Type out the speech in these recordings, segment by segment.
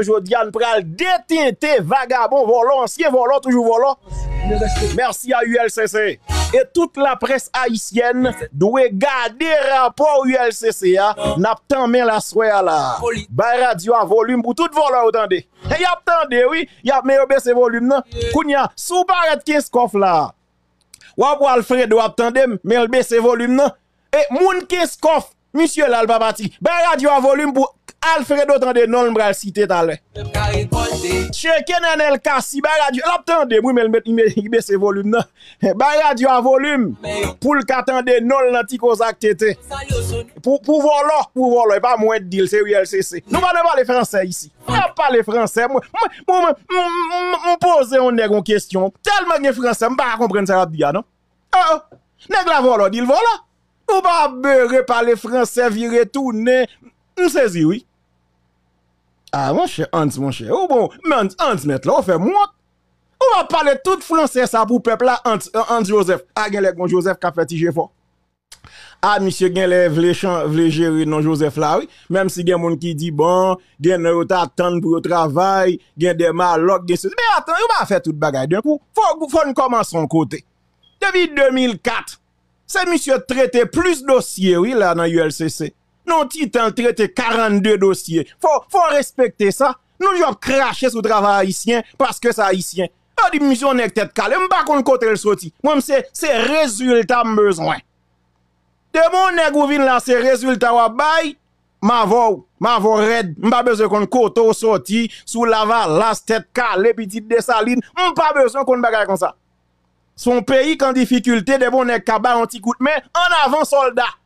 aujourd'hui, nous pral détenter vagabond, volant, ancien volant, toujours volant. Merci à ULCC. Et toute la presse haïtienne doit garder rapport ULCC. Hein. N'a pas la soirée là. Bah radio à volume pour tout volant, attendez. Et y a attendez, oui. Y a meilleur baisse volume, non? Kounia, sous barrette 15 là. Ou Alfred doit attendez, mais le baisse volume, non? Et moun 15 monsieur là, Bah radio à volume pour Alfredo tande non m'bral citer tout à l'heure. Che Kenanel Kassi baradio, l'attendez, oui mais il baisse volume non. Baradio en volume pour le qu'attendez non l'anticosac tété. Pour pour volo, pour volo, et pas moins de deal c'est ULCC. Nous pas parler français ici. Pas parler français. Moi moi moi poser on nèg une question. Tellement que français, on m'pas comprendre ça dire non. Ah ah. Nèg la volo, dit volo. Ou pas beurre parler français virer tourner. M'saisi oui. Ah, mon cher Hans, mon cher. Ou oh, bon, mais Hans, mettre là, on fait moi. On va parler tout français ça pour peuple là, Hans, euh, Hans Joseph. Ah, a le Joseph qui a fait tige fort. Ah, monsieur a le vle, vle gérer non Joseph là, oui. Même si des monde qui dit bon, des on yota pour le travail, a des des choses. Mais attends, on va faire toute bagaille d'un coup. Faut, faut nous commencer son côté. Depuis 2004, c'est monsieur traité plus dossier, oui, là, dans l'ULCC. Non ti tan trete 42 dosye. Fwa, fwa respekte sa. Nou jop krashe sou travay isyen, paske sa isyen. A ah, di misyon nek tet kale, mba kon kote l soti. Mwem se, se rezultat mbezwen. De bon nek ouvin la se rezultat wabay, ma vou, ma vou red, mba beze kon kote l soti, sou lava las tet kale, pitit de salin, mba beze kon bagay kon sa. Son peyi kan dificulte, de bon nek kabay an ti koute men, an avon soldat.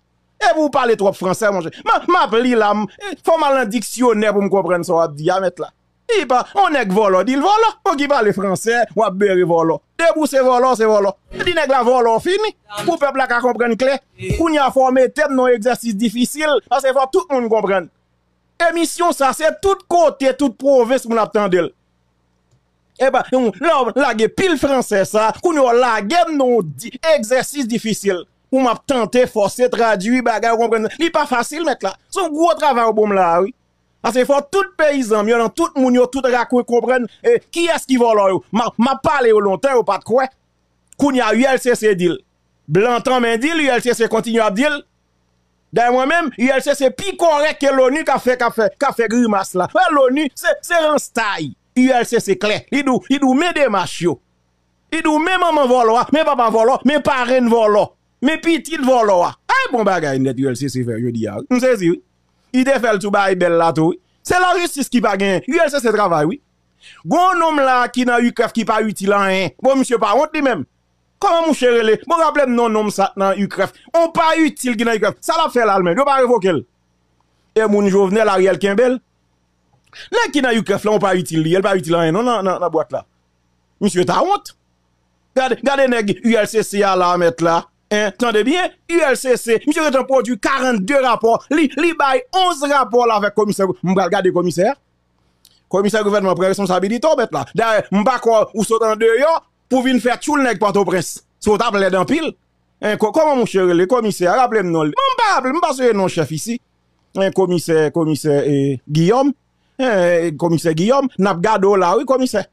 Et vous parlez trop français, mon cher. Ma, ma là, là, eh, faut mal un dictionnaire pour me comprendre ce diamètre hein, là. Il pas, on est volo, il volo. On qui parle français, ou on bere volo. Debout c'est volant, c'est volo. Dit le la volo fini. Pour peuple là comprenne clair. On y a formé thème non exercice difficile parce que tout le monde comprenne. Émission ça c'est tout côté, toute province pour attendel. Eh ben, là, la pile français ça, qu'on y a la non exercice difficile ou m'a tenté forcer traduire bagarre comprendre li pas facile mettre là son gros travail au bon là oui parce que faut tout paysan mieux dans tout moun yo tout racour comprendre qui est-ce qui vole m'a m'a parlé au longtemps ou pas de quoi a ULCC deal Blantan men deal ULCC continue à deal D'ailleurs moi-même, ULCC plus correct que l'ONU qui a fait, qui fait, qui fait grimace là. L'ONU, c'est un style. ULCC clair. Il nous il nous met des Il doit même maman volo, mes papa volo, mes parrain volo mais petit volo a ay bon bagay net ULCC fait je dis. Vous hein. savez oui il te fait tout et là tout c'est la Russie qui pas ULC, ULCC travail oui Gon homme là qui n'a eu craft, qui pas utile en hein. un. bon monsieur pas honte lui-même comment mon cher les bon rappelez non nom ça eu Ukraine. on pas utile qui n'a eu UCAF ça l'a fait Je ne vais pas révoquer et mon Jovenel Ariel Kimbel. là qui eu UCAF là on pas utile il pas utile en hein, un non non non la boîte là monsieur t'as honte Gardez, gardez, ULCC à la mettre là. Tendez bien, ULCC, monsieur Réton produit 42 rapports, li, li bay 11 rapports avec avec commissaire. regardé le commissaire. Commissaire gouvernement prend responsabilité, bête là. D'ailleurs, m'a quoi, ou saute en dehors pour venir faire tout le nèg Port-au-Prince. Saut à plaid en pile. Comment mon cher, le commissaire, rappelez-moi, pas m'ba pas non chef ici. Un commissaire, commissaire eh, Guillaume, eh, commissaire Guillaume, n'a pas gardé là, oui, commissaire.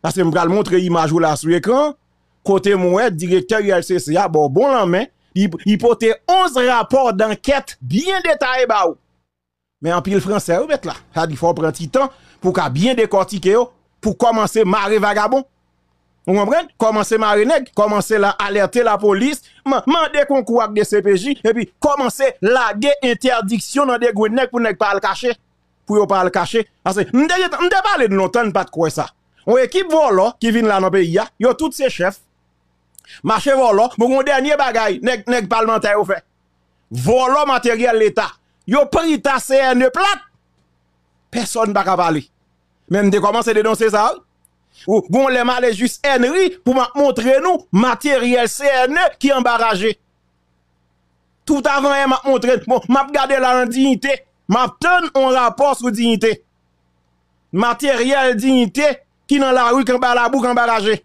Parce que m'bral montrer image là sur l'écran côté moi, directeur ULCCA, ah, bon, bon la main, il portait 11 rapports d'enquête bien détaillés. Bah, Mais en pile français, vous êtes là. Ça dit, faut prendre du temps pour bien décortiquer, oh, pour commencer marrer vagabond. Vous comprenez? Commencer marrer nègre, commencer à alerter la police, demander concours avec des CPJ, et puis commencer laguer interdiction dans des gouttes pour ne pas le cacher. Pour ne pas le cacher. Parce que, m'de parler de longtemps, pas de quoi ça. On équipe volo qui vient là dans le pays, yo tous ces chefs, Marché volant, mon dernier bagay, nèg nèg parlementaire ou fait. Volant matériel l'État. Yo pris ta CNE plate. Personne pas parler. Même de commencer dénoncer ça. Ou gon les malais juste Henry pour montrer nous matériel CNE qui embarrassé. Tout avant m'a montré bon m'a gardé la dignité, m'a un rapport sur dignité. Matériel dignité qui dans la rue qui la est embarrassé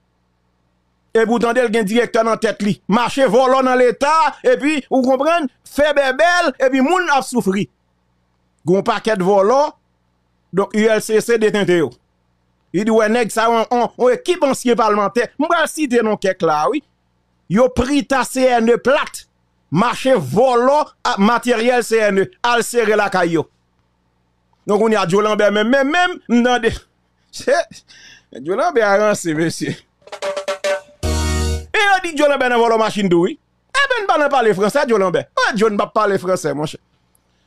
et vous elle un directeur dans tête li. Marché volant dans l'état et puis vous comprenez, fait bébel et puis moun a souffri. Gon paquet volant donc ULCC détente yo. Il dit ouais nèg ça on, on, équipe ancien parlementaire. si citer non kek là oui. Yo pris ta CNE plate. Marché volant matériel CNE al serre la caillou. Donc on y a Joe Lambert même même dans des Lambert a rancé monsieur dit John Lambert dans la machine d'oui. Eh ben, pas parler français, John Lambert. Ouais, ah, John ne parle français, mon cher.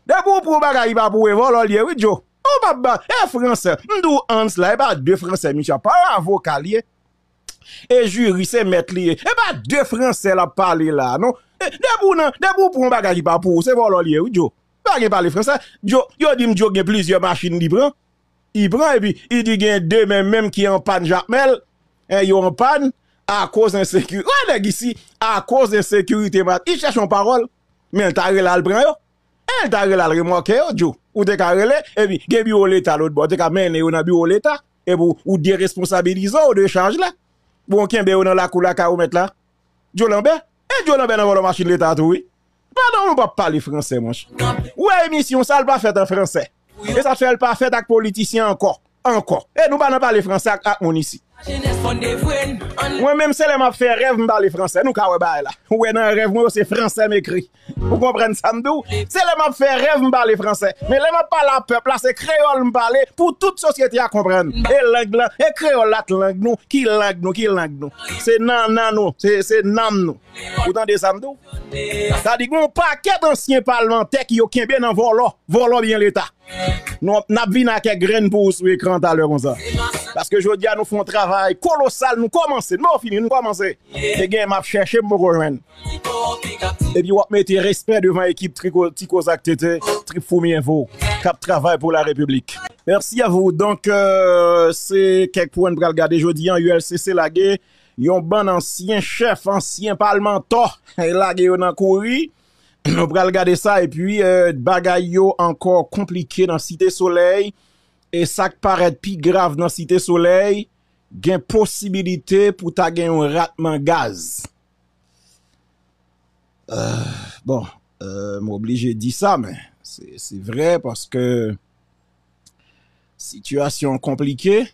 De pour pour bagaille, va pour voler, oui, Joe. oh papa bah, bah, eh, français. M'dou Hans là, pas eh, bah, deux français, Michel, pas avocat lié. Et juriste, mettre lié. Eh pas deux français là, parler là, non. Eh, de non, de pour pour bagaille, va pour, c'est voler, oui, Joe. Pas parler français. Joe, yo dit Joe, il a plusieurs machines libres. Il prend et puis il dit qu'il y a deux mêmes même qui en panne Jacmel. Eh, yo en panne à cause d'insécurité. Ouais, ici, à cause d'insécurité, il cherche une parole, mais elle t'a là le prend yo. Elle t'a là le remorque yo, Joe. Ou t'es carrelé, et puis, a bureau l'État l'autre bord, t'es qu'à mener au bureau l'État, et pour, ou déresponsabilisant, ou de charge là. Bon, qui est dans la cour la ou mettre là? Joe Lambert? Et eh, Joe Lambert dans la machine l'État, oui. Pardon, on pas parler français, manche. Ouais, émission, ça, le pas fait en français. Et ça fait pas faire avec politiciens encore. Encore. Et eh, nous, on pas parler français avec mon ici. Mwen menm se le map fe rev mba li franse, nou ka we bay la. rêve nan rev mwen se franse mekri. Ou kompren samdou? Se le map fe rev mba li franse. Men le map pala pepl la se kreol mba li pou tout sosyete a kompren. E lang lan, e kreol at lang nou, ki lang nou, ki lang nou. Se nan nan nou, se, se nam nou. Ou tan de samdou? Sa di goun paket ansyen parlemente qui yo kenbe nan volo, volo bien l'état. Nous n'a pas graines pour sur l'écran tout à l'heure comme ça. Parce que je dis à nous faisons un travail colossal, nous commençons, nous finissons, nous commençons. Et bien, je chercher pour rejoindre. Et puis, on mettre respect devant l'équipe Ticosac Trip Foumi Info, Cap Travail pour la République. Merci à vous. Donc, euh, c'est quelques points pour regarder jeudi en ULCC Lagué. un bon ancien chef, ancien parlementaire, Lagué, on a couru. Ou pral gade sa e pi bagay yo ankor komplike nan site soley E sak paret pi grav nan site soley Gen posibilite pou ta gen yon ratman gaz euh, Bon, euh, m'oblige di sa men Se vre paske Sityasyon komplike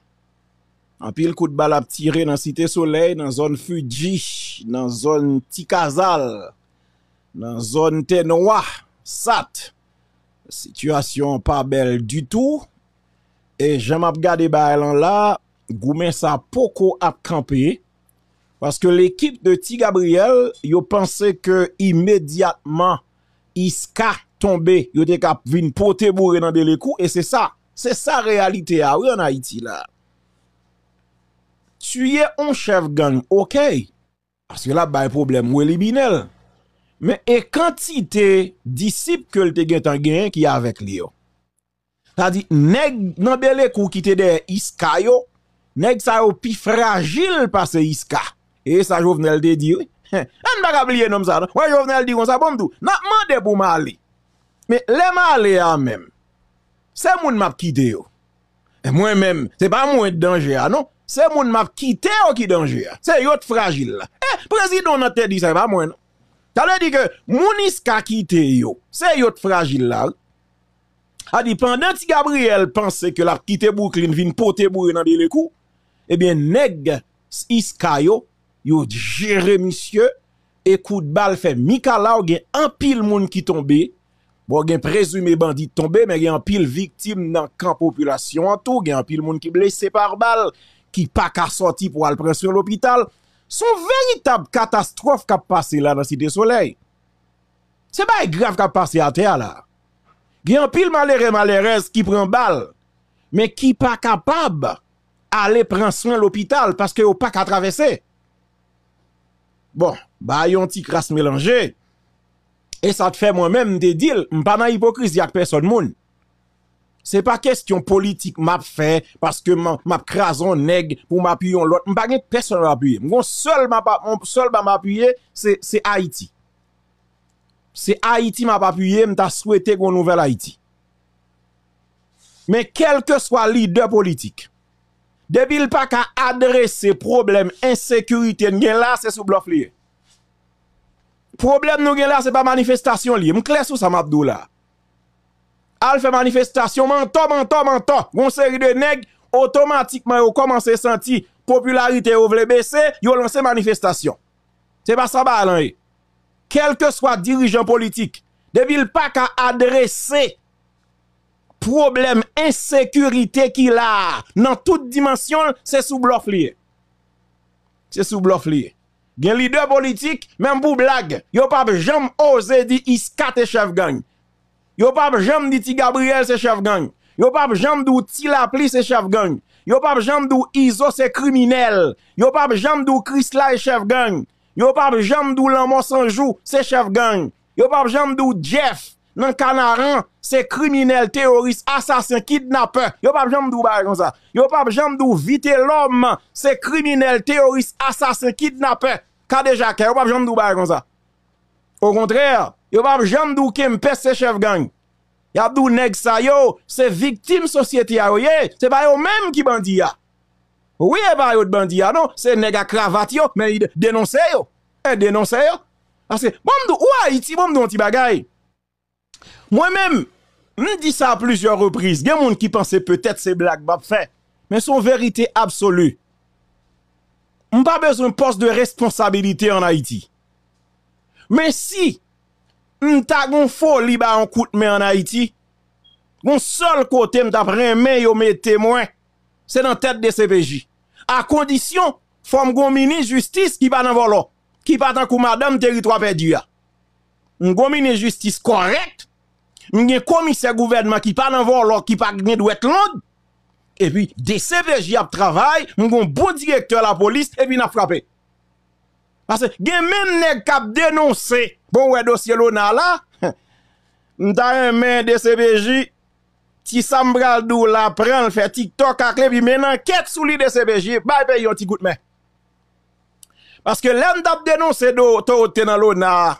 An pi l kout bal ap tire nan site soley Nan zon Fuji, nan zon Tikazal nan zon ten wak, sat, sitwasyon pa bel du tou, e jama ap gade ba elan la, goumen sa poko ap kampe, paske l'ekip de ti Gabriel, yo pense ke imediatman, iska tombe, yo dek ap vin pote mou re nan delekou, e se sa, se sa realite a, ou yon Haiti la. Suye on chev gang, ok, paske la ba e problem we li binel, Mais et quantité disciple que le gen tan gen qui avec lui. t'as dit nèg nan belé kou qui de iska yo, nèg sa yo pi fragile parce iska. Et sa jovenel de di, en hein, da kabliye nom sa, ouè jovenel di kon sa bon tout, nan mande pou mali. Mais le mali a même, se moun map kite yo. Et moi même, c'est pas moi dangereux danger, ah, non? C'est moun map kite yo ki danger. Ah. C'est yot fragile. Eh, président nan te dit sa, pas moi, non? Ça dit que Mounis qui yo, c'est fragile là. A dit pendant que Gabriel pensait que la quitté Brooklyn vin pote bourré dans le coup, eh bien neg iskayo yo, yo géré monsieur et coup de balle fait Mikala ou gen un pile moun qui tombe Bon gen présumé bandit tombé mais gen un pile victime dans camp population en tout, gen un pile moun qui blessé par balle qui pas qu'à sorti pour aller prendre sur l'hôpital son véritable catastrophe qui a passé là dans la Cité Soleil. C'est pas grave qui a passé à terre là. Il y a un pile malheureux malheureuse qui prend balle, mais qui pas capable aller prendre soin l'hôpital parce que au pas qu'à traverser. Bon, bah un petit crasse mélangé. Et ça te fait moi-même des deals, pas dans hypocrisie avec personne monde. Se pa kestyon politik m ap fè, paske m ap krason neg pou m apuyon lot, m pa gen person m apuyen. M kon sol m apuyen, se Haiti. Se Haiti m ap apuyen, m ta souwete kon nouvel Haiti. Men kelke swa lider politik, debil pa ka adrese problem, insekurite, n gen la se sou blof liye. Problem nou gen la se pa manifestasyon liye, m klesou sa m ap dou la. al fait manifestation, menton, menton, menton, une série de nègres, automatiquement, yon commencé à sentir popularité au vle baisser, yon lancé manifestation. C'est pas ça, balan, Quel que soit dirigeant politique, depuis pas qu'à adresser problème insécurité qu'il a dans toute dimension, c'est sous bluff lié. C'est sous bluff lié. Gen leader politique, même pour blague, yon pas jamais osé dire iskate chef gang. Yo pas jam dit Gabriel c'est chef gang. Yo pas jam dou Ti Lapli c'est chef gang. Yo pas jam d'où Iso c'est criminel. Yo pas jam dou Chris chef gang. Yo pas jam d'où Lamont Sanjou c'est chef gang. Yo pas jam dou Jeff Nan Canaran c'est criminel, terroriste, assassin, kidnappeur. Yo pas dou dit comme ça. Yo pas jam d'où vite l'homme c'est criminel, terroriste, assassin, kidnappeur. Kadejaka, yo pas j'aime dit comme ça. Au contraire, Yo pas jamais dou chef gang. Y a dou nèg sa yo, c'est victime société a c'est pas yo même qui bandi a. Oui, e pa yo de bandi a non, c'est nèg a cravate yo, mais il dénonce yo. Et dénonce yo. Parce que bon dou ou Haïti bon dou ti bagay. Moi-même, je dis ça à plusieurs reprises. Gen moun ki pense qui peut-être c'est blague ba fait, mais son vérité absolue. On pas besoin poste de responsabilité en Haïti. Mais si m'ta gon folie ba un coup de en Haïti. Mon seul côté m'ta remet yo mes témoins. C'est dans tête de CPJ. À condition forme gon ministre justice qui pas dans volo, qui pas dans madame territoire perdu a. Gon ministre justice correct. Gon commissaire gouvernement qui pas dans volo, qui pas e e gen doit être Et puis des CPJ a travail, un bon directeur la police et puis n'a frappé. Parce que gen même nèg ont dénoncer kon wè dosye lò nan la, mta yon men de sebeji, ti sambral dou la, pren l fè tik tok akle, vi men nan ket souli de sebeji, bay pe yon ti gout men. Paske lèm dap denonsè do, to ote nan lò nan,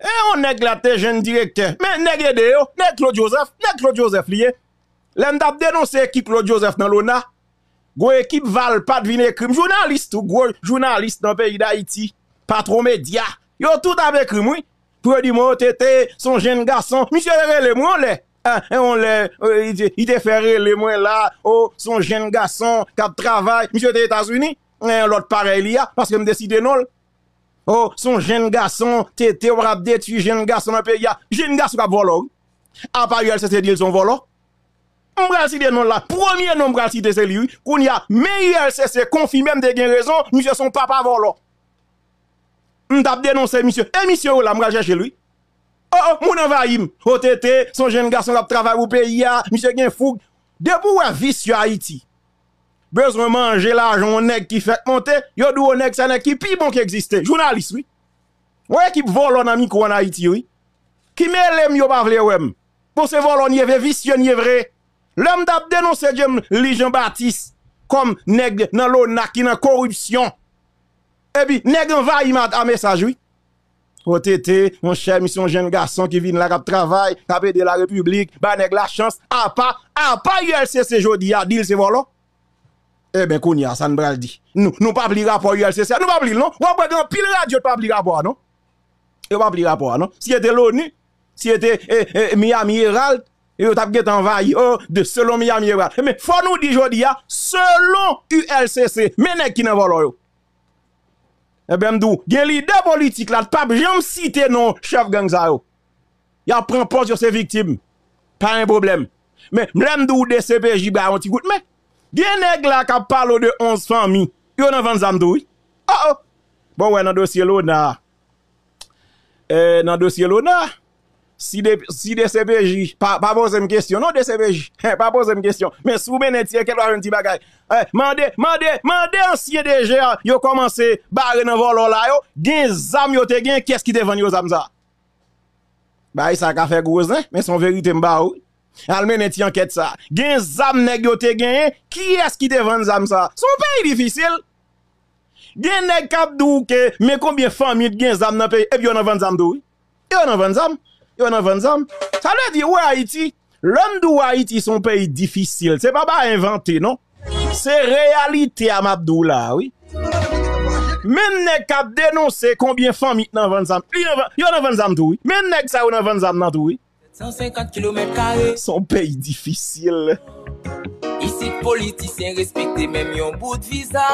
e yon neg la te jen direk, men neg e de yo, neg klo Josef, neg klo Josef liye, lèm dap denonsè ki klo Josef nan lò nan, gwo ekip val pa dvine krim, jounalist ou gwo jounalist nan peyi da iti, patro media, Yo tout avec lui, Pour dire mon tété, son jeune garçon. Monsieur le moi, hein, on l'est. Euh, on il te fait le moi là, oh, son jeune garçon, cap travail, monsieur des États-Unis, hein, l'autre pareil, il y a, parce que me décide non. Oh, son jeune garçon, tété, on va détruire jeune garçon dans le pays, jeune garçon qui a volé. À part dit, ils sont volé. va décider non là, premier nom va cité c'est lui, qu'on y a, mais il c'est confirmé, m'de gain raison, monsieur son papa volé m'tap dénoncé monsieur. Et eh, monsieur, l'a m'ra chez lui. Oh, oh, mon o OTT, oh, son jeune garçon qui travaille au pays, monsieur gen fou. Debout, à vicieux à Haïti. Besoin manger l'argent, nèg qui fait monter, yo dou nèg, ça nèg qui pi bon qui existe. Journaliste, oui. Ouais qui volon en micro en Haïti, oui. Qui m'aime yo pas vle ouem. Pour se volon yé vicieux yé vrai. L'homme d'ab dénoncé Jean Baptiste comme nèg dans l'onak qui dans corruption. Et eh puis, nèg envahi à message, oui. OTT, mon cher mission jeune garçon qui vient là travaille, travail, a de la République, ba nèg la chance, à pas, à pas ULCC jodi à deal c'est voilà. Eh ben Kounia, ça ne bral dit. Nous nous pas pli rapport ULCC, nous pas pli non. On pas grand pile radio pas pli rapport non. Et pas pli rapport non. Si c'était l'ONU, si c'était eh, eh, Miami Herald, vous avez envahi, oh, de selon Miami Herald. Mais faut nous dire jodi ah, selon ULCC, mais nèg qui n'en volo eh bien, m'dou, gen leader politique là, pape, j'aime citer non, chef gang ça yo. Y'a prend poste sur ses victimes. Pas un problème. Mais, m'dou, dou de CPJ ba un petit goût, mais, gen nèg là qui parle de 11 familles, Yon nan vendre zamdou, Oh ah, oh. Bon, ouais, dans dossier l'ONA. Euh, dans dossier l'ONA. Si de CPJ, pa pose m kestyon. Non de CPJ, pa pose m kestyon. Men sou men eti e ketwa jen ti bagay. Eh, mande, mande, mande an siye deje yo komanse ba renovo lola yo. Gen zam yo te gen, kyes ki te ven yo zam za? Ba yi sa kafe gwoz, men son verite m ba ou. Almen eti an ket sa. Gen zam neg yo te gen, kyes ki te ven zam za? Sou pe yi difisil. Gen neg kap dou ke, men konbyen famit gen zam nan pe, ep eh yon an ven zam dou. Yon eh, an ven zam. yo nan zam. Ça veut dire, Haïti, l'homme d'où Haïti, son pays difficile. C'est pas pas inventé, non? C'est réalité à Mabdoula, oui. Même nek kap dénoncer combien familles nan vendre zam. Yo nan vendre zam tout, oui. Même nek sa ou nan vendre zam nan tout, oui. 150 km 2 Son pays difficile. Ici, politicien respectent même yon bout de visa.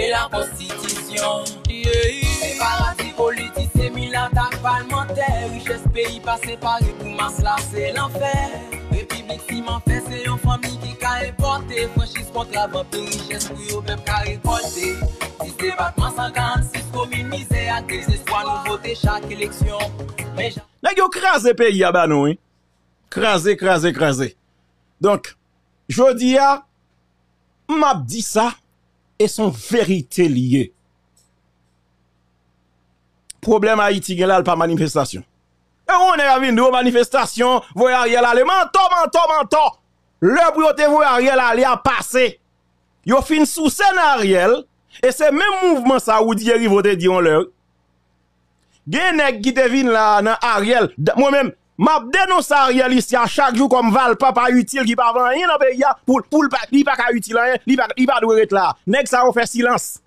E la prostitisyon E parati politi Semilantak palmente Riches peyi pase pari Kouman slase l'anfer Republik simante Se yon fami ki ka evote Franschis kontra bop de riches Kouyopem ka evote Sistepakman sankan Sist kominize A desespoan nou vote Chak eleksyon Lè gyo kreze peyi ya banou Kreze kreze kreze Donk Jodi ya Mab di sa Mab di sa et son vérité liée. Problème Haïti, il a pas manifestation. Et on est à une manifestation, voyez Ariel aller, menton, menton, menton. Le brioté, voyez Ariel aller à passer. Yo fin sous scène Ariel, et c'est même mouvement ça qui dit, voté dit on leur. Gen nèg là, Ariel, moi-même, m'a dénoncé Ariel ici à chaque jour comme val papa utile qui pas rien dans pays hein, pour pour il pas utile rien hein, il pas il pas doit être là nèg ça on fait silence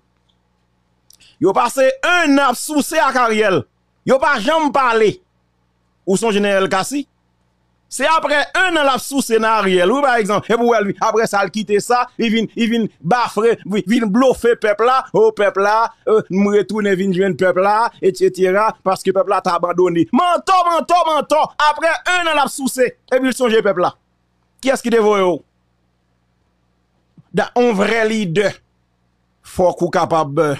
yo passé un an sous à n'y yo pas jamais parler ou son général Kassi c'est après un an la sous scénario, ou par exemple, et pour lui, après ça, il quitte ça, il vient, il vient baffrer, il vient bluffer peuple là, oh peuple là, euh, retourne, vient joindre peuple là, etc., parce que peuple là t'a abandonné. Menton, menton, menton, après un an la sous et puis il songe peuple là. Qui est-ce qui te voit? un vrai leader, faut qu'on capable, euh,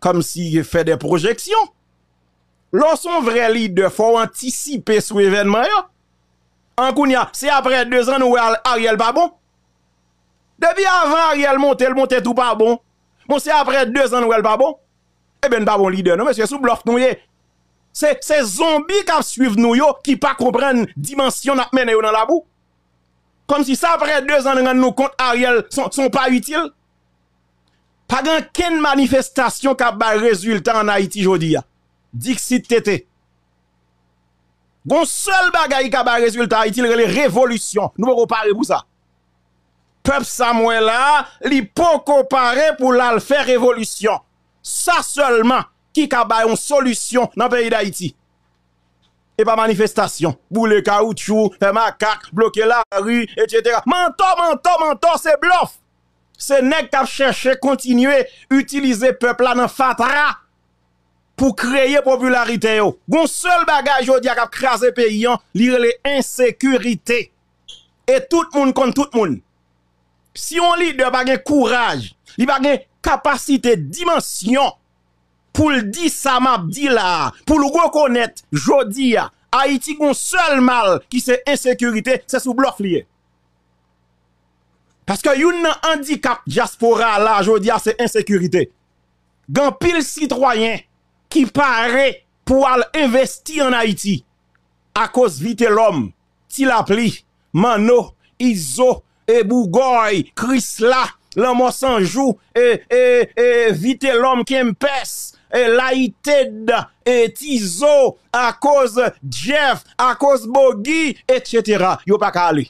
comme s'il fait des projections. Lorsqu'on vrai leader, faut anticiper ce événement, en c'est après deux ans, nous Ariel pas bon. Depuis avant Ariel monte, le monte tout pas bon. Bon, c'est après deux ans, nous pas bon. Eh ben, pas bon leader, non, monsieur, sous bluff, nous C'est ces zombies qui suivent nous, ne qui pas comprennent dimension n'a mené dans la boue. Comme si ça après deux ans, nous nous compte Ariel sont, sont pas utiles. Pas grand ken manifestation qui a résultat en Haïti aujourd'hui. Dixit tété. Gon seul bagay qui a résultat, il les révolution. Nous pouvons parler pour ça. Peuple Samuel là, li pas pour la faire révolution. Ça seulement qui a une solution dans le pays d'Haïti. Et pas manifestation. Boule caoutchouc, faire macaque, bloquer la rue, etc. Menton, menton, menton, c'est bluff. C'est nèg qui chercher cherché continuer utiliser peuple là dans fatra pour créer popularité. Gon seul bagage qui a le pays, c'est l'insécurité. Et tout le monde contre tout le monde. Si on lit de bagage, courage, il capacité, dimension, pour le dire ça, là, pour le reconnaître, jodi Haïti gon seul mal qui c'est insécurité, c'est sous bluff Parce que yon handicap diaspora là, jodi c'est insécurité. Gan pile citoyen qui paraît pour investir en Haïti à cause vite l'homme, Tilapli, Mano, Izo, et Bougoy, Chrysla, l'homme sans et, vite l'homme Kempes, et Laïted, et Tizo, à cause Jeff, à cause Bogi, etc. Yo pas qu'à aller.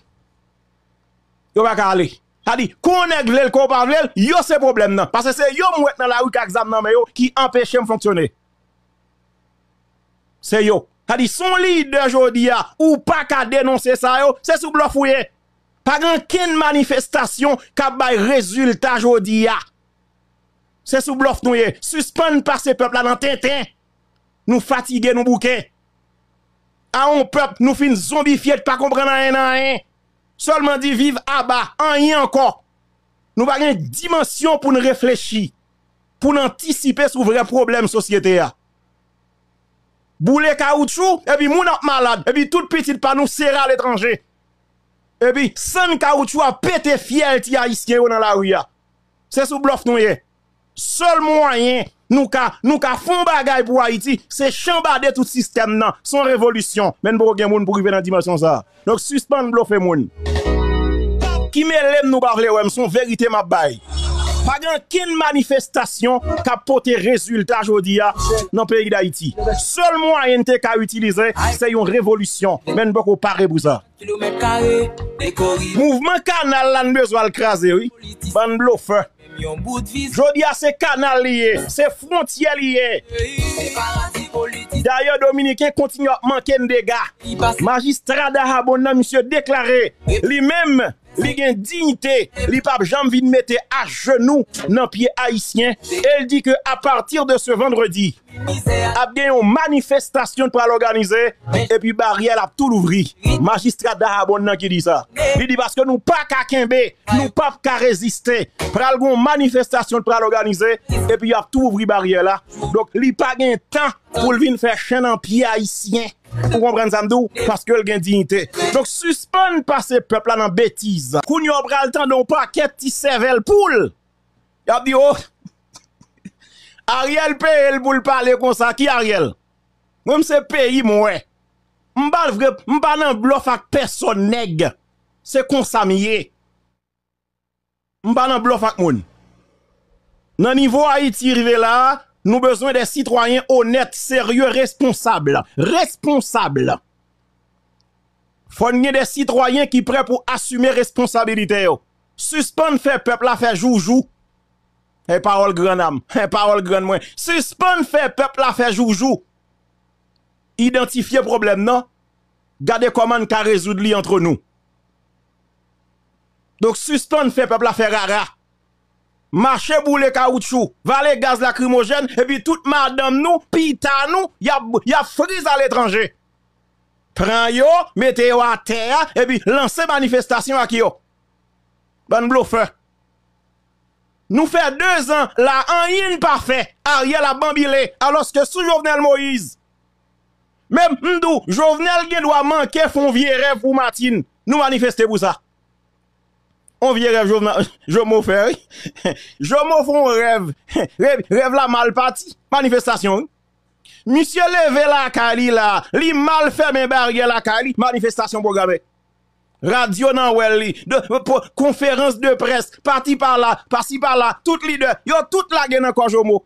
Yo pas qu'à aller. C'est-à-dire, qu'on est qu'on parle, yo c'est problème, Parce que c'est yo mouet dans la rue qui examen, qui empêche de fonctionner c'est yo. T'as dit son leader jodia ou pas qu'à dénoncer ça yo, c'est sous bluff Pas grand manifestation qu'a bay résultat jodia. C'est sous bluff nous Suspend par ces peuples là dans temps Nous fatiguer nous bouquer À un peuple nous fin zombifier pas comprendre rien rien. Seulement dit vivre, à bas, rien encore. Nous pas une dimension pour nous réfléchir, pour nous anticiper sur vrai problème société boule caoutchouc, et puis moun malade, et puis tout petite nous serré à l'étranger. Et puis, sans caoutchouc a pété fiel ti haïtien dans la rue. C'est sous bluff nous yé. Seul moyen, nous ka, nous ka bagay pour Haïti, c'est chambarder tout système nan, son révolution. Men pour gen moun pour y dans dimension ça. Donc, suspend bluff et moun. Qui l'aime nous parler, ouais, son vérité m'a Pagan ken manifestasyon ka pote rezultat jodi ya nan peyi da iti. Sele moun a yon te ka utilize, se yon revolusyon. Men bok ou pare pou sa. Mouvment kanal lan bezwal kaze, oui. Ban blofe. Jodi ya se kanal liye, se frontye liye. Daya Dominiken kontinyo manken dega. Majistra da rabon nan monsye deklare, li menm. a une dignité, li pape jam vin mettre à genoux nan pied haïtien. Elle dit que à partir de ce vendredi, a une manifestation pour l'organiser et puis barrière a tout l'ouvrir. Magistrat Dahabon qui dit ça. Il dit parce que nous pas qu'à kembe, nous pas qu'à résister. Pral une manifestation pour l'organiser et puis a tout ouvrir barrière là. Donc li pas gen temps pour vin faire chaîne en pied haïtien. Pou kon pren zamdou? Paske l gen dignite Donk suspon pa se pepl la nan betiz Koun yo pral tan donk pa Kep ti sevel poul Yab di yo oh. Ariel pe el bou l pale konsa Ki Ariel? Mwen se pe yi mwen Mban nan blof ak person neg Se konsa miye Mban nan blof ak moun Nan nivou Haiti rive la Nous besoin des citoyens honnêtes, sérieux, responsables. Responsables. Faut des citoyens qui prêts pour assumer responsabilité. Suspend fait peuple à faire joujou. Et parole grand âme, parole grand moins. Suspend fait peuple à faire joujou. Identifier problème, non? Gardez comment qu'à résoudre entre nous. Donc suspend fait peuple à faire rara marché boule caoutchouc, valet gaz lacrymogène, et puis toute madame nous, pita nous, y a, y a frise à l'étranger. Prends yo, mettez yo à terre, et puis lancez manifestation à qui yo. Bon fe. Nous fait deux ans, la yin parfait, Ariel a bambilé, alors que sous Jovenel Moïse, même Mdou, Jovenel qui doit manquer font vieux rêve pour Martine, nous manifester pour ça on vient rêve, je m'en fais, je m'en fais hein. rêve, rêve, la mal parti, manifestation. Hein. Monsieur levé la Kali là, li mal fermé barrières la Kali, manifestation programmée. Radio nan de conférence de presse, parti par là, parti par là, tout leader, yo tout la gen nan Jomo.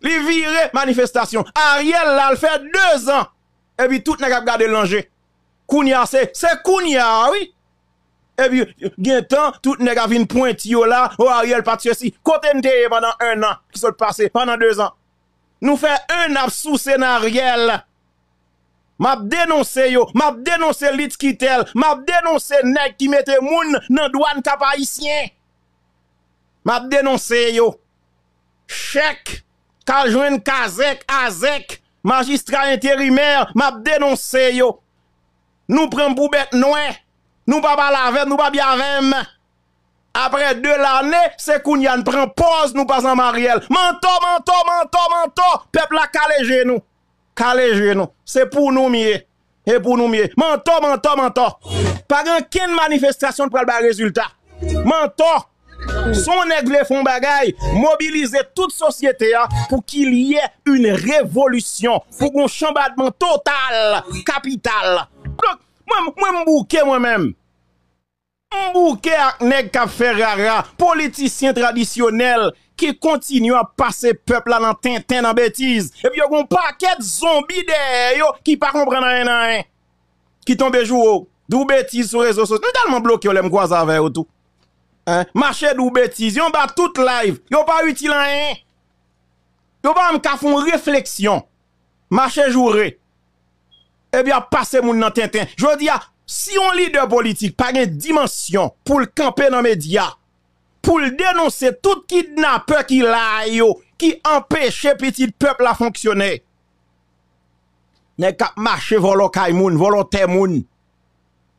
Li viré manifestation. Ariel là, fait deux ans. Et puis tout n'a pas gardé l'enjeu. Kounia, c'est Kounia, oui. Et puis, un temps, tout nèg a vin pointe yo là, oh Ariel Patrice si, côté pendant un an, qui sont passé pendant deux ans. Nous fait un an sous scénariel. M'a dénoncé yo, m'a dénoncé lit qui tel, m'a dénoncé nèg qui mette moun nan douane cap haïtien. M'a dénoncé yo. Chèque, ka joine kazek, azek, magistrat intérimaire, m'a dénoncé yo. Nous prenons pour bête Nou pa balavem, nou pa biavem. Apre de l'ane, se kounyan. Pren poz nou pasan mariel. Manto, manto, manto, manto. Pepl la kaleje nou. Kaleje nou. Se pou nou mie. E pou nou mie. Manto, manto, manto. Pagan ken manifestasyon pral ba rezultat? Manto. Son negle fon bagay. Mobilize tout sosyete ya pou ki liye un revolusyon. Fou kon chambadman total kapital. Plok. moi-même, moi mbouke moi même. Mbouke ak neg ka ferrara, politicien traditionnel ki kontinu a peuple la anan tintin nan Et Et puis yo a paket zombi de yo ki pa comprennent rien nan rien, Ki tombe jou dou bêtise sou les sos. Nou bloqué, blok yo lem kwa zave yo Hein? Marché dou bêtise, yon bat tout live, yon pas utile en rien. Yon pas m'ka réflexion. Marché jouer eh bien, passe moun nan tintin. Je dis, si un leader politique par une dimension pour le camper dans les médias, pour le dénoncer tout kidnappeur qui l'a yo, qui empêche petit peuple à fonctionner. ne kap marché volo kay moun, volo moun.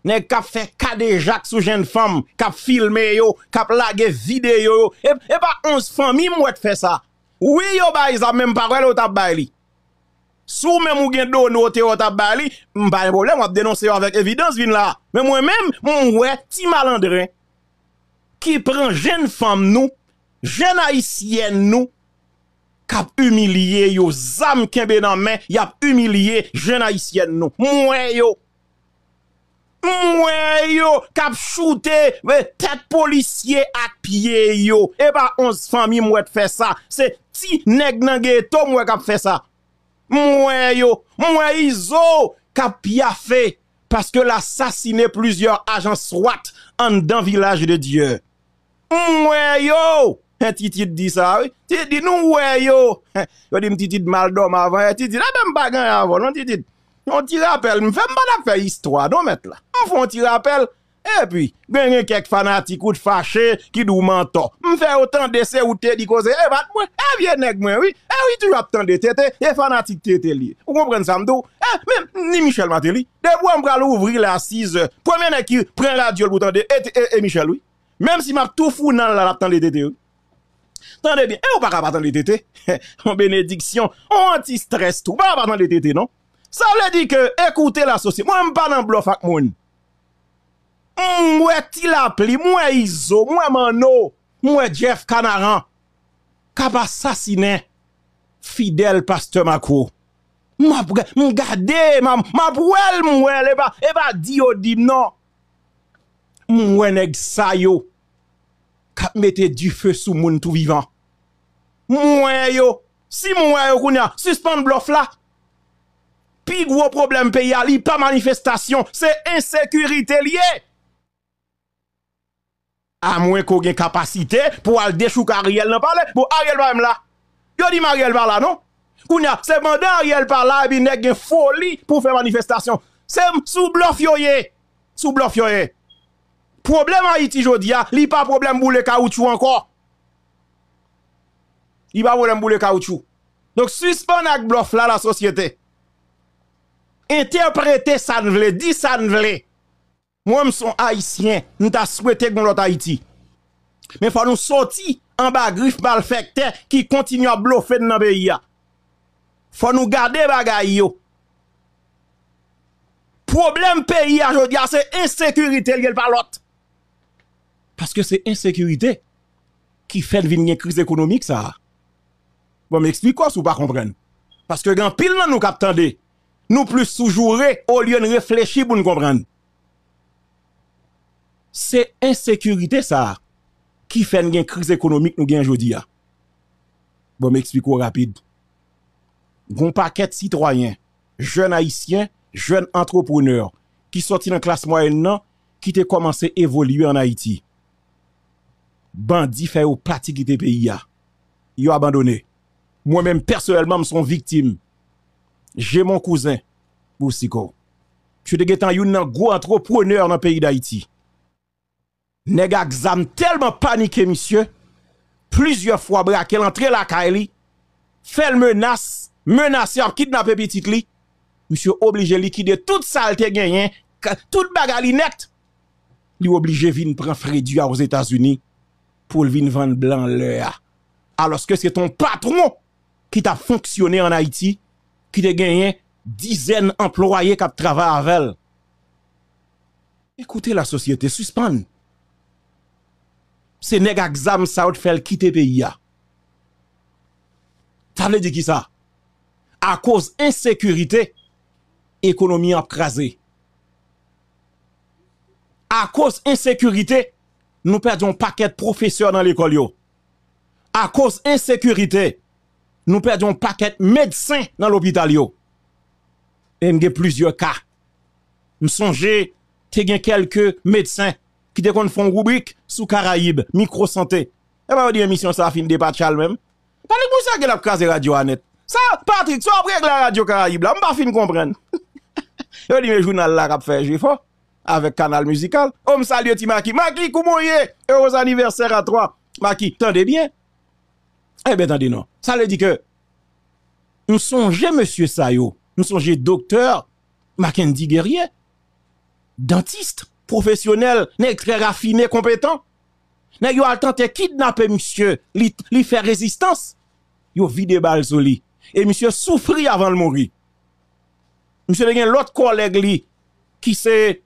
ne kap fe cadet Jacques sous jeune femme, kap filmer yo, kap laguer vidéo yo. Et, pas 11 familles mouet fait ça. Oui yo bah, ils même pas ou tap bay li. Sou même ou gen do nou te ou bali, m'pa problème, on dénoncer avec évidence vin là. Mais moi-même, mon ouais, ti malandrin qui prend jeune femme nous, jeune haïtienne nous, kap humilié yo zam kembe nan main, y a humilié jeune haïtienne nous. Moi yo moi yo kap shooté, tête policier à pied yo. Et pas 11 familles mouet fait ça. C'est ti nèg nan ghetto mouet kap fait ça moué yo, qua iso, kapia parce Parce que plusieurs agents SWAT en dans village de Dieu. Moué hein, hein, yo, titit ça, oui. titit dit, nous, mwen yo, yo Un petit maldom avant, hein, titit, la même bagan avant, non titit, on ti rappel, me histoire, non, la faire histoire, don met la, on ti rappel, et eh puis, gagne quelques fanatiques ou de fâchés qui nous mentent. fait autant de se ou te dit cause, eh, bat moi, eh, bien nèg moi, oui. Eh oui, tu as tant de tété, et fanatique t'ete li. Vous comprenez ça, m'dou? Eh, même, ni Michel Matéli. De on m'bral ouvrir la 6 heures. Premier nèg qui prend radio pour tendre, et, Michel, oui. Même si m'a tout fou nan la, la tété, oui. Tendez bien, Eh ou pas capable de tété. en bénédiction, on anti-stress tout. Pas capable de tété, non? Ça veut dire que, écoutez la société. Moi, m'pas dans bluff ak moun a Tilapli, Moi, Izo, Moi, Mano, Moi, Jeff Canaran, kap assassiné fidèle Pasteur Makou. ma gade, mwen wèl mwen, e ba, dit diyo dim non. Mwen neg yo. kap mette du feu sous moun tout vivant? Moi, yo, si moi, yo koun suspend blof la. Pi gros problème pays, li pas manifestation, c'est insécurité liée à moins qu'on ait capacité pour aller déchouer Ariel n'en le pour Ariel va même là. Yo dit Ariel va là, non? c'est mandat Ariel par là, il pas une folie pour faire manifestation. C'est sous bluff yoye. Sous bluff yoye. Problème Haïti jodia, a pas de problème pour le caoutchouc encore. Il pas problème pour le caoutchouc. Donc suspend avec bluff là la société. Interprétez ça ne veut dire ça ne veut moi, je suis haïtien. Nous avons souhaité que l'autre Haïti. Mais faut nous sortir en bas griffe qui continue à bluffer dans le pays. Faut nous garder bagay Le Problème pays aujourd'hui, c'est insécurité l'autre. Parce que c'est insécurité qui fait venir une crise économique ça. Bon, m'explique quoi si vous pas Parce que grand pile nous captande, nous plus soujourer au lieu de réfléchir pour nous comprendre c'est insécurité ça qui fait une crise économique nous gagne aujourd'hui. Hein. Bon, m'explique rapide. Gon paquet citoyens, jeunes haïtiens, jeunes entrepreneurs qui sortent dans classe moyenne qui ont commencé à évoluer en Haïti. Bandit fait au pratiques de pays a. Hein. Yo abandonné. Moi-même personnellement, je suis victime. J'ai mon cousin, Boussiko. Je suis un gros entrepreneur dans le pays d'Haïti. Nèg Xam tellement paniqué, monsieur, plusieurs fois braqué, l'entrée la là, fait le menace, menacé, kidnapper kidnappé petit li. Monsieur obligé liquider toute saleté gagné, toute bagarre net. Li obligé venir prendre frédu aux États-Unis pour vin vendre blanc Alors que c'est ton patron qui t'a fonctionné en Haïti, qui t'a gagné dizaines d'employés qui travaillent avec elle. Écoutez la société, suspende c'est nèg exam ça ou fait quitter pays qui ça À cause insécurité, économie a crasé. À cause insécurité, nous perdons paquet de professeurs dans l'école À cause insécurité, nous perdons paquet de médecins dans l'hôpital Et y a plusieurs cas. Me songer, quelques médecins qui te font font rubrique sous Caraïbes, micro santé. Et ben, on dit émission ça fin de patchal même. Pas les pour ça que la case radio net. Ça, Patrick, soit après la radio Caraïbes là, on pas fin comprendre. Yo dit, le journal là, a fait, j'ai fort. Avec canal musical. On me salue, ti Maki. Maki, comment Heureux anniversaire à toi. Maki, tendez bien. Eh bien, tendez non. Ça le dit que nous songeons, monsieur Sayo, nous songeons docteur Mackenzie Guerrier, dentiste professionnel, très raffiné, compétent. Nèg yo a tenté kidnapper monsieur, li, li fait résistance. Yo vide vidé sur et monsieur souffrit avant de mourir. Monsieur a l'autre collègue li qui c'est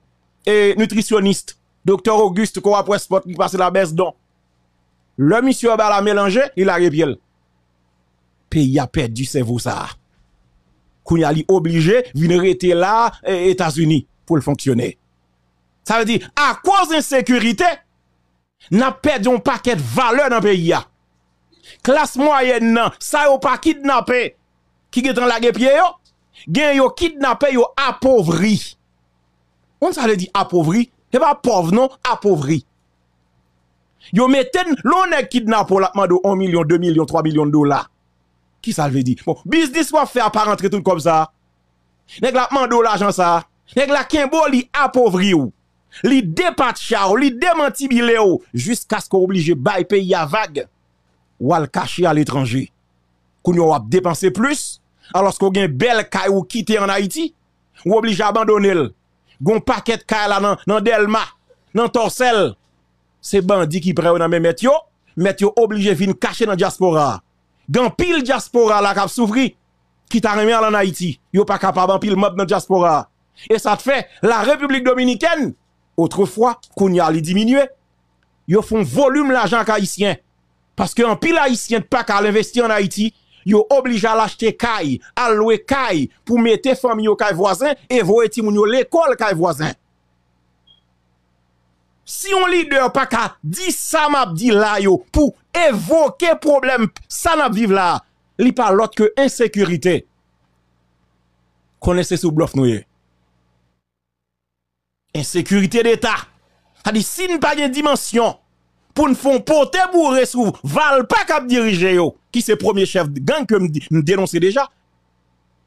nutritionniste, docteur Auguste quoi après sport qui passe la baisse Le monsieur va bah, la mélanger, il a Le Pays a perdu cerveau ça. Kounya li obligé venir rester là États-Unis pour le fonctionner. Ça veut dire, à cause d'insécurité, n'a perdu un paquet de valeur dans le pays. Classe moyenne, nan, ça yon pas kidnappé. Qui est dans la pied, yo? Gen kidnapper kidnappé, yo appauvri. On ça veut dit appauvri? C'est eh pas ben, pauvre, non, appauvri. Yo metten, l'on est kidnappé la mando 1 million, 2 millions, 3 millions de dollars. Qui ça veut dire? Bon, business va faire pas rentrer tout comme ça. Nèg la mando l'argent ça. Nèg la kembo li appauvri ou li départ ou li démenti biléo, jusqu'à ce qu'on oblige bail pays à vague, ou à le cacher à l'étranger. Qu'on y a plus, alors qu'on a bel kay ou quitté en Haïti, ou oblige à abandonner. Gon paquet kay la nan, Delma, nan Torsel. C'est bandit qui prennent dans mes met yo, met yo obligé vin cacher dans diaspora. Dans pile diaspora la kap soufri, qui t'a remis en Haïti, yo pas capable en pile mob dans diaspora. Et ça te fait la République dominicaine Otre fwa, koun ya li diminue, yo fon volume l'ajan k'a Isyen. Paske an pila Isyen pa ka al investi an Haiti, yo oblija l'achete k'ay, al loue k'ay pou mete fami yo k'ay vwazen, evo eti moun yo l'ekol k'ay vwazen. Si yon li dwe pa ka, di sa mabdi la yo pou evo ke problem sa mabdi la, li pa lot ke insekurite. Kone se sou blof nou ye. Insécurité d'État. cest à si nous n'avons pas de dimension, pour nous faire porter pour résoudre val pas cap diriger qui c'est premier chef de gang que nous dénoncer déjà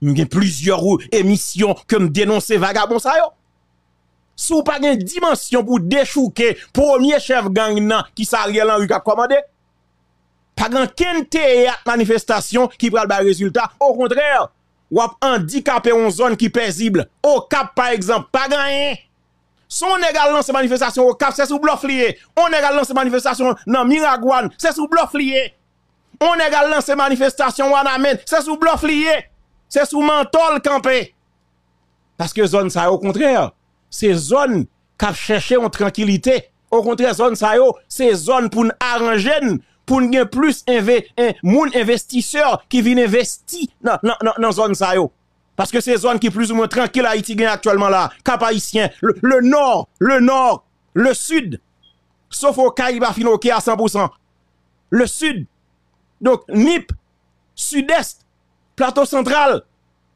Nous avons plusieurs émissions que nous dénonçons vagabond ça yo n'avez pas de dimension pour déchouquer le premier chef gang qui s'arrière Henry qui a commandé pas grand une manifestation qui prend le résultat au contraire ou handicapé une zone qui est paisible au cap par exemple pas rien son égal lance manifestation au Cap, c'est sous bluff lié. On égal lance manifestation dans Miragouane, c'est sous bluff lié. On égal lance manifestation Wanamen, c'est sous bluff lié. C'est sous mentol campé. Parce que zone ça, au contraire, c'est zone qui chercher en tranquillité. Au contraire, zone ça, c'est zone pour arranger, pour nous plus un, investisseur qui vient investir dans, zone ça. Parce que ces zone qui plus ou moins tranquille, Haïti actuellement là, Cap le, nord, le nord, le sud. Sauf au Caïba est à 100%. Le sud. Donc, NIP, sud-est, plateau central.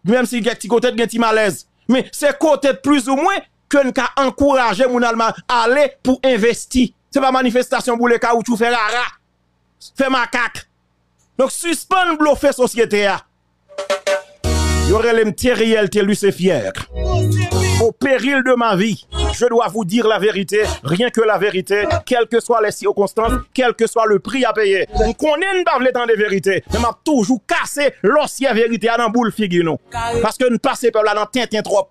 Même si petit côté de petit malaise. Mais c'est côté plus ou moins que nous encouragé mon allemand à aller pour investir. C'est pas manifestation pour les caoutchouc faire rara. Faire macaque. Donc, suspend bluffer société. Hein aurait les fier. Au péril de ma vie, je dois vous dire la vérité, rien que la vérité, quelles que soient les circonstances, quel que soit le prix à payer. On connaît pas le temps de vérité, mais m'a toujours cassé l'ancienne vérité à la boule Parce que ne passez pas là dans Tintin trop.